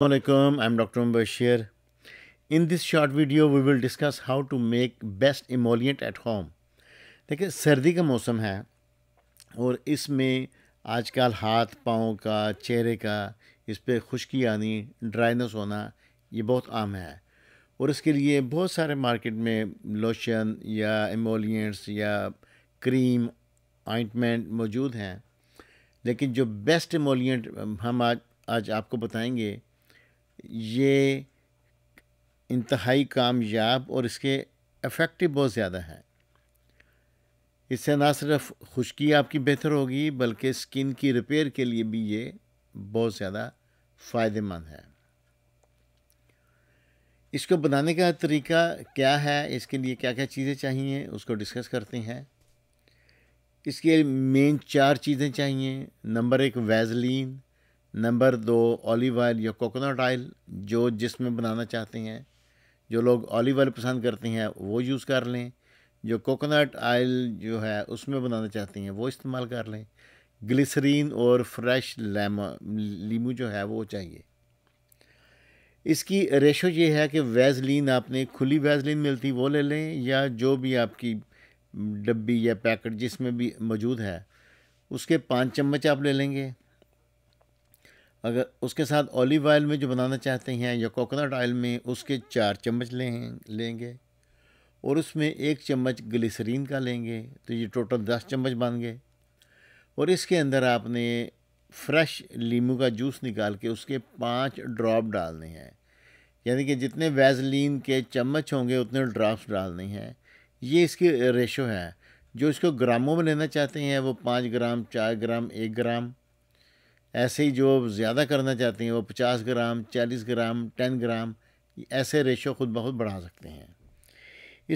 Assalamualaikum, I'm Dr. Umber Shear. In this short video, we will discuss how to make best emollient at home. देखिए सर्दी का मौसम है और इसमें आजकल हाथ पाँव का चेहरे का इस पर खुश्की आनी ड्राइनेस होना ये बहुत आम है और इसके लिए बहुत सारे मार्केट में लोशन या एमोलियंट्स या क्रीम आइंटमेंट मौजूद हैं लेकिन जो बेस्ट एमोलियंट हम आज आज आपको बताएंगे ये इंतहाई कामयाब और इसके इफ़ेक्टिव बहुत ज़्यादा है इससे ना सिर्फ खुश्की आपकी बेहतर होगी बल्कि स्किन की रिपेयर के लिए भी ये बहुत ज़्यादा फ़ायदेमंद है इसको बनाने का तरीका क्या है इसके लिए क्या क्या चीज़ें चाहिए उसको डिस्कस करते हैं इसके मेन चार चीज़ें चाहिए नंबर एक वैजलिन नंबर दो ऑलिव ऑयल या कोकोनट ऑयल जो जिसमें बनाना चाहते हैं जो लोग ऑलिव ऑयल पसंद करते हैं वो यूज़ कर लें जो कोकोनट ऑयल जो है उसमें बनाना चाहते हैं वो इस्तेमाल कर लें ग्लिसरीन और फ्रेश लेम लीमू जो है वो चाहिए इसकी रेशो ये है कि वैजलिन आपने खुली वैजलिन मिलती वो ले लें या जो भी आपकी डब्बी या पैकेट जिसमें भी मौजूद है उसके पाँच चम्मच आप ले लेंगे अगर उसके साथ ऑलिव ऑयल में जो बनाना चाहते हैं या कोकोनट ऑयल में उसके चार चम्मच लें लेंगे और उसमें एक चम्मच ग्लिसरीन का लेंगे तो ये टोटल दस चम्मच बन गए और इसके अंदर आपने फ्रेश लीमू का जूस निकाल के उसके पाँच ड्रॉप डालने हैं यानी कि जितने वैजलिन के चम्मच होंगे उतने ड्रॉप्स डालने हैं ये इसकी रेशो है जो इसको ग्रामों में लेना चाहते हैं वो पाँच ग्राम चार ग्राम एक ग्राम ऐसे ही जो ज़्यादा करना चाहते हैं वो पचास ग्राम चालीस ग्राम टेन ग्राम ऐसे रेशो खुद बहुत बढ़ा सकते हैं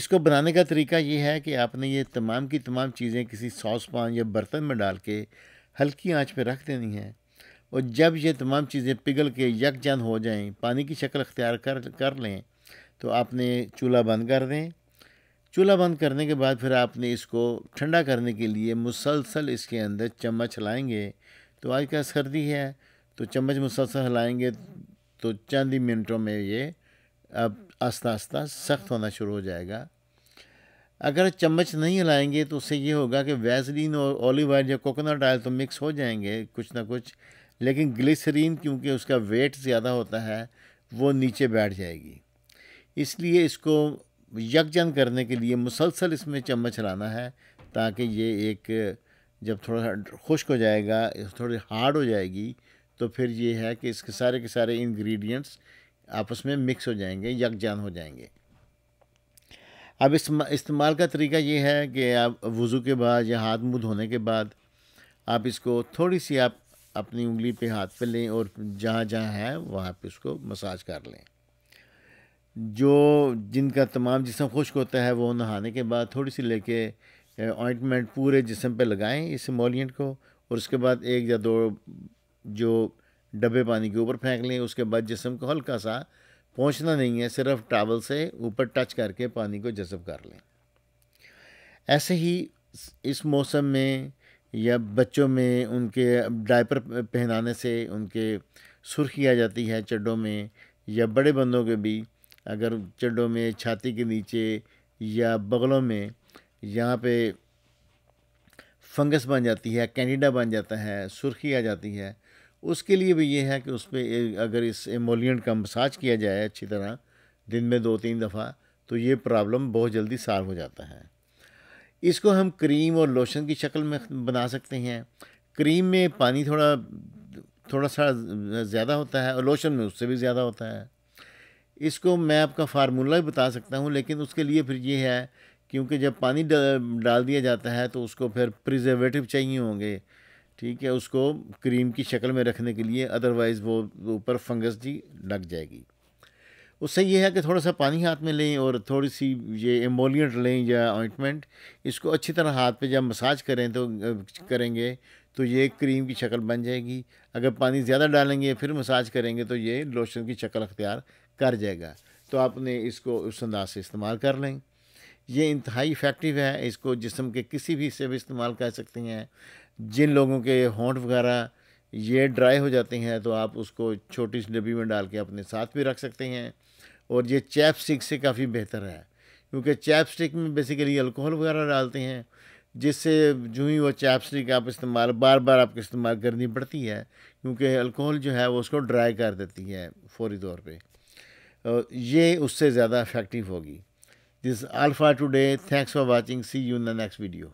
इसको बनाने का तरीका ये है कि आपने ये तमाम की तमाम चीज़ें किसी सॉस पान या बर्तन में डाल के हल्की आंच पर रख देनी है और जब ये तमाम चीज़ें पिघल के यकजान हो जाएं पानी की शक्ल अख्तियार कर कर लें तो आपने चूल्हा बंद कर दें चूल्हा बंद करने के बाद फिर आपने इसको ठंडा करने के लिए मुसलसल इसके अंदर चम्मच लाएंगे तो आज क्या सर्दी है तो चम्मच मुसलसल हिलाएंगे तो चंद ही मिनटों में ये अब आस्ता आस्ता सख्त होना शुरू हो जाएगा अगर चम्मच नहीं हिलाएंगे तो उससे ये होगा कि वैसलिन और ऑलिव ऑयल या कोकोनट ऑयल तो मिक्स हो जाएंगे कुछ ना कुछ लेकिन ग्लिसरीन क्योंकि उसका वेट ज़्यादा होता है वो नीचे बैठ जाएगी इसलिए इसको यकजन करने के लिए मुसलसल इसमें चम्मच हिलाना है ताकि ये एक जब थोड़ा सा खुश्क हो जाएगा थोड़ी हार्ड हो जाएगी तो फिर ये है कि इसके सारे के सारे इंग्रेडिएंट्स आपस में मिक्स हो जाएंगे यकजान हो जाएंगे अब इस्तेमाल का तरीका ये है कि आप वज़ू के बाद या हाथ मुँह धोने के बाद आप इसको थोड़ी सी आप अपनी उंगली पे हाथ पे लें और जहाँ जहाँ है वहाँ पे उसको मसाज कर लें जो जिनका तमाम जिसम खुश्क होता है वो नहाने के बाद थोड़ी सी लेके ऑइंटमेंट पूरे जिसम पे लगाएं इस मोलियंट को और उसके बाद एक या दो जो डब्बे पानी के ऊपर फेंक लें उसके बाद जिसम को हल्का सा पहुंचना नहीं है सिर्फ टावल से ऊपर टच करके पानी को जज़ब कर लें ऐसे ही इस मौसम में या बच्चों में उनके डायपर पहनाने से उनके सुर्खी आ जाती है चड्डों में या बड़े बंदों के भी अगर चड्डों में छाती के नीचे या बगलों में यहाँ पे फंगस बन जाती है कैंडिडा बन जाता है सुर्खी आ जाती है उसके लिए भी ये है कि उस पर अगर इस एमोलियंट का मसाज किया जाए अच्छी तरह दिन में दो तीन दफ़ा तो ये प्रॉब्लम बहुत जल्दी साल हो जाता है इसको हम क्रीम और लोशन की शक्ल में बना सकते हैं क्रीम में पानी थोड़ा थोड़ा सा ज़्यादा होता है और लोशन में उससे भी ज़्यादा होता है इसको मैं आपका फार्मूला भी बता सकता हूँ लेकिन उसके लिए फिर ये है क्योंकि जब पानी डाल दिया जाता है तो उसको फिर प्रिजर्वेटिव चाहिए होंगे ठीक है उसको क्रीम की शक्ल में रखने के लिए अदरवाइज़ वो ऊपर फंगस जी लग जाएगी उससे ये है कि थोड़ा सा पानी हाथ में लें और थोड़ी सी ये एम्बोलियट लें या ऑइंटमेंट इसको अच्छी तरह हाथ पे जब मसाज करें तो करेंगे तो ये क्रीम की शक्ल बन जाएगी अगर पानी ज़्यादा डालेंगे फिर मसाज करेंगे तो ये लोशन की शक्ल अख्तियार कर जाएगा तो आपने इसको उस अंदाज से इस्तेमाल कर लें ये इंतहाई इफ़ेक्टिव है इसको जिसम के किसी भी हिस्से में इस्तेमाल कर सकते हैं जिन लोगों के होंठ वगैरह ये ड्राई हो जाते हैं तो आप उसको छोटी सी डब्बी में डाल के अपने साथ भी रख सकते हैं और ये चैप स्टिक से काफ़ी बेहतर है क्योंकि चैप स्टिक में बेसिकली अल्कोहल वगैरह डालते हैं जिससे जो ही वो चैप स्टिक आप इस्तेमाल बार बार आपको इस्तेमाल करनी पड़ती है क्योंकि अल्कोहल जो है वो उसको ड्राई कर देती है फौरी तौर पर ये उससे ज़्यादा इफेक्टिव होगी This is Alpha today. Thanks for watching. See you in the next video.